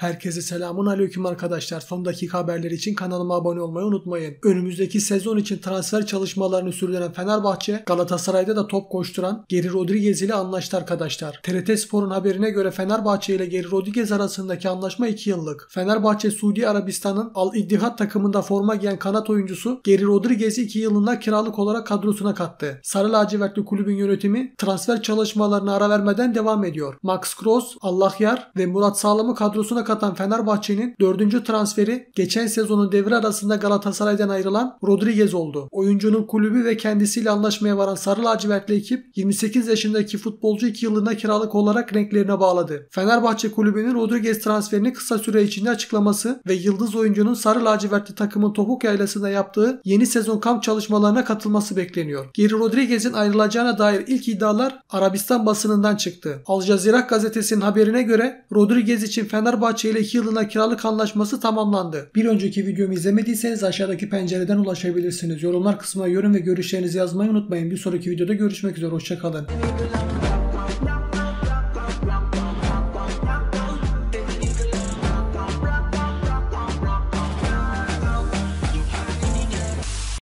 Herkese selamun aleyküm arkadaşlar. Son dakika haberleri için kanalıma abone olmayı unutmayın. Önümüzdeki sezon için transfer çalışmalarını sürdüren Fenerbahçe, Galatasaray'da da top koşturan Geri Rodriguez ile anlaştı arkadaşlar. TRT Spor'un haberine göre Fenerbahçe ile Geri Rodriguez arasındaki anlaşma 2 yıllık. Fenerbahçe Suudi Arabistan'ın Al İttihat takımında forma giyen kanat oyuncusu Geri Rodriguez'i 2 yılında kiralık olarak kadrosuna kattı. Sarı lacivertli kulübün yönetimi transfer çalışmalarına ara vermeden devam ediyor. Max Kroos, Allah Yar ve Murat Sağlam'ı kadrosuna atan Fenerbahçe'nin dördüncü transferi geçen sezonun devre arasında Galatasaray'dan ayrılan Rodriguez oldu. Oyuncunun kulübü ve kendisiyle anlaşmaya varan Sarı Lacivertli ekip 28 yaşındaki futbolcu 2 yılına kiralık olarak renklerine bağladı. Fenerbahçe kulübünün Rodriguez transferini kısa süre içinde açıklaması ve yıldız oyuncunun Sarı Lacivertli takımın topuk yaylasında yaptığı yeni sezon kamp çalışmalarına katılması bekleniyor. Geri Rodriguez'in ayrılacağına dair ilk iddialar Arabistan basınından çıktı. Al Jazeera gazetesinin haberine göre Rodriguez için Fenerbahçe Fenerbahçe ile 2 yılına kiralık anlaşması tamamlandı. Bir önceki videomu izlemediyseniz aşağıdaki pencereden ulaşabilirsiniz. Yorumlar kısmına yorum ve görüşlerinizi yazmayı unutmayın. Bir sonraki videoda görüşmek üzere. Hoşçakalın.